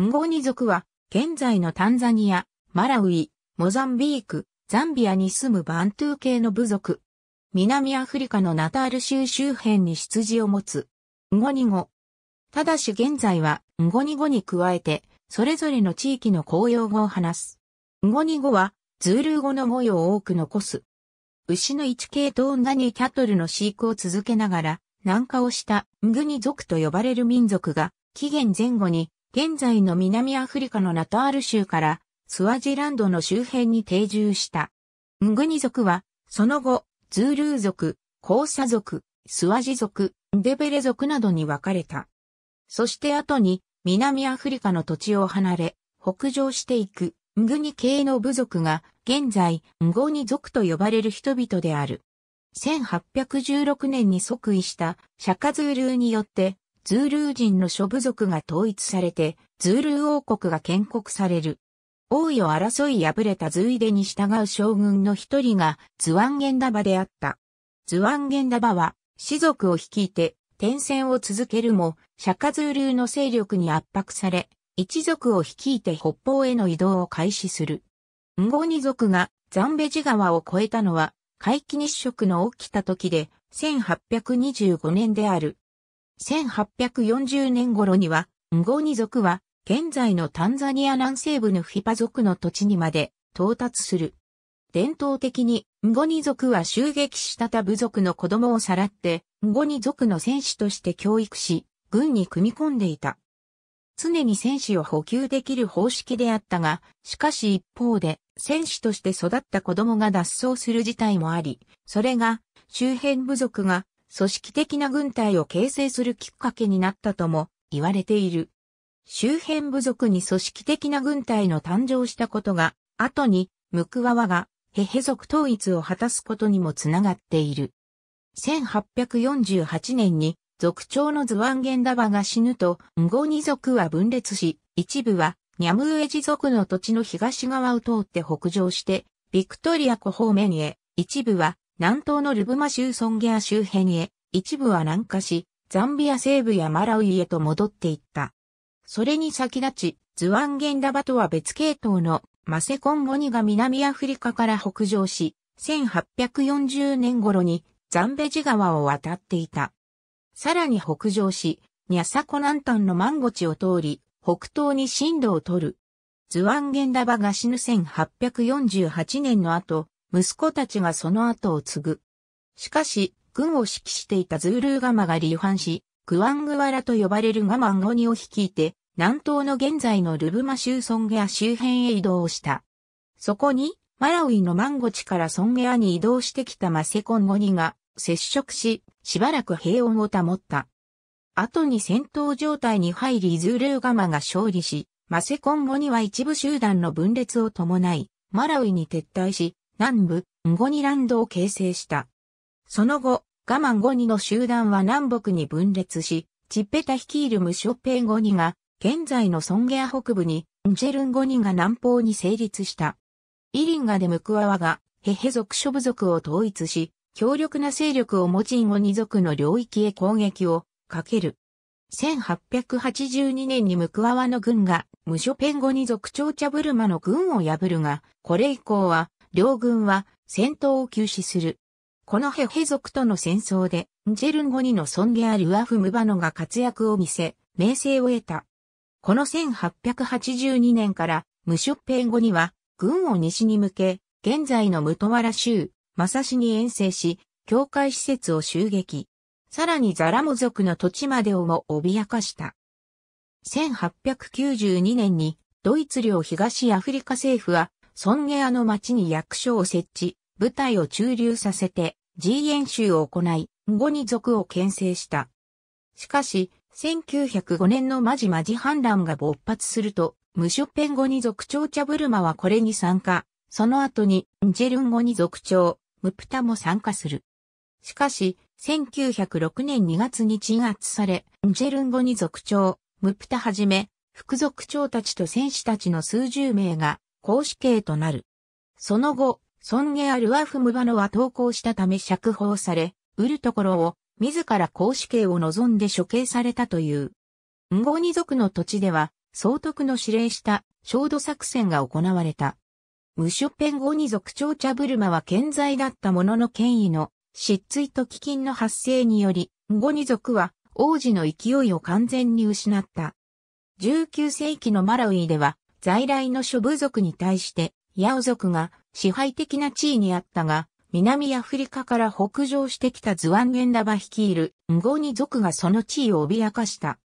ンゴニ族は、現在のタンザニア、マラウイ、モザンビーク、ザンビアに住むバントゥー系の部族。南アフリカのナタール州周辺に羊を持つ。ンゴニ語。ただし現在は、ンゴニ語に加えて、それぞれの地域の公用語を話す。ンゴニ語は、ズール語の語彙を多く残す。牛の一系統ンガニキャトルの飼育を続けながら、南下をしたングニ族と呼ばれる民族が、紀元前後に現在の南アフリカのナタール州からスワジランドの周辺に定住した。ングニ族は、その後、ズールー族、コーサ族、スワジ族、デベレ族などに分かれた。そして後に、南アフリカの土地を離れ、北上していく、ングニ系の部族が、現在、ンゴニ族と呼ばれる人々である。1816年に即位したシャカズールーによってズールー人の諸部族が統一されて、ズールー王国が建国される。王位を争い敗れたズイデに従う将軍の一人がズワンゲンダバであった。ズワンゲンダバは、士族を率いて、転戦を続けるも、釈迦ズールーの勢力に圧迫され、一族を率いて北方への移動を開始する。ンゴニ族がザンベジ川を越えたのは、回帰日食の起きた時で、1825年である。1840年頃には、ンゴニ族は、現在のタンザニア南西部のフィパ族の土地にまで到達する。伝統的に、ンゴニ族は襲撃したた部族の子供をさらって、ンゴニ族の戦士として教育し、軍に組み込んでいた。常に戦士を補給できる方式であったが、しかし一方で、戦士として育った子供が脱走する事態もあり、それが、周辺部族が組織的な軍隊を形成するきっかけになったとも言われている。周辺部族に組織的な軍隊の誕生したことが、後に、ムクワワが、ヘヘ族統一を果たすことにもつながっている。1848年に、族長のズワンゲンダバが死ぬと、ンゴニ族は分裂し、一部は、ニャムウエジ族の土地の東側を通って北上して、ビクトリア湖方面へ、一部は、南東のルブマ州ソンゲア周辺へ、一部は南下し、ザンビア西部やマラウイへと戻っていった。それに先立ち、ズワンゲンダバとは別系統のマセコンゴニが南アフリカから北上し、1840年頃にザンベジ川を渡っていた。さらに北上し、ニャサコ南端のマンゴチを通り、北東に進路を取る。ズワンゲンダバが死ぬ1848年の後、息子たちがその後を継ぐ。しかし、軍を指揮していたズールーガマが離反し、クワングワラと呼ばれるガマンゴニを率いて、南東の現在のルブマ州ソンゲア周辺へ移動した。そこに、マラウイのマンゴチからソンゲアに移動してきたマセコンゴニが接触し、しばらく平穏を保った。後に戦闘状態に入りズールーガマが勝利し、マセコンゴニは一部集団の分裂を伴い、マラウイに撤退し、南部、ンゴニランドを形成した。その後、ガマンゴニの集団は南北に分裂し、チッペタ率いるムショッペンゴニが、現在のソンゲア北部に、ンジェルンゴニが南方に成立した。イリンガでムクワワが、ヘヘ族諸部族を統一し、強力な勢力を持ちンゴニ族の領域へ攻撃をかける。1882年にムクワワの軍が、ムショペンゴニ族長ャブルマの軍を破るが、これ以降は、両軍は戦闘を休止する。このヘヘ族との戦争で、ジェルン後にの尊厳あるワフムバノが活躍を見せ、名声を得た。この1882年から、ムショッペン後には、軍を西に向け、現在のムトワラ州、マサシに遠征し、教会施設を襲撃。さらにザラモ族の土地までをも脅かした。1892年に、ドイツ領東アフリカ政府は、ソンゲアの町に役所を設置、部隊を駐留させて、G 演習を行い、後に族を牽制した。しかし、1905年のマジマジ反乱が勃発すると、ムショペン後に族長チャブルマはこれに参加、その後にンジェルン後に族長、ムプタも参加する。しかし、1906年2月に鎮圧され、ンジェルン後に族長、ムプタはじめ、副族長たちと戦士たちの数十名が公死刑となる。その後、ソンゲア・ルアフムバノは投降したため釈放され、売るところを、自ら公死刑を望んで処刑されたという。ンゴニ族の土地では、総督の指令した、焦土作戦が行われた。ムショペンゴニ族長茶ブルマは健在だったものの権威の失墜と飢饉の発生により、ゴニ族は王子の勢いを完全に失った。19世紀のマラウイでは在来の諸部族に対して、ヤオ族が支配的な地位にあったが、南アフリカから北上してきたズワンゲンダバ率いるンゴニ族がその地位を脅かした。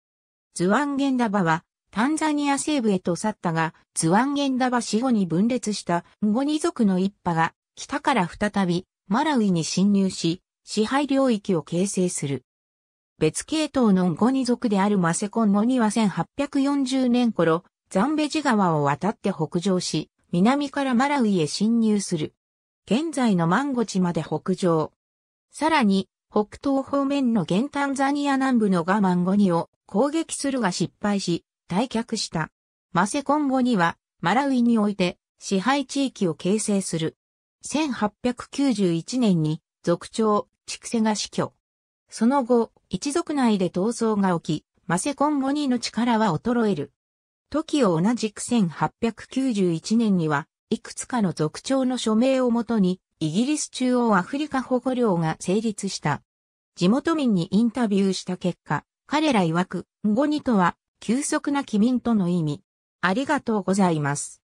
ズワンゲンダバはタンザニア西部へと去ったが、ズワンゲンダバ死後に分裂したンゴニ族の一派が北から再びマラウイに侵入し、支配領域を形成する。別系統のンゴニ族であるマセコンゴニは1840年頃、ザンベジ川を渡って北上し、南からマラウイへ侵入する。現在のマンゴチまで北上。さらに、北東方面の現タンザニア南部のガマンゴニを攻撃するが失敗し、退却した。マセコンゴニは、マラウイにおいて支配地域を形成する。1891年に族長、チクセが死去。その後、一族内で闘争が起き、マセコンゴニの力は衰える。時を同じく1891年には、いくつかの族長の署名をもとに、イギリス中央アフリカ保護領が成立した。地元民にインタビューした結果、彼ら曰く、語にとは、急速な機民との意味。ありがとうございます。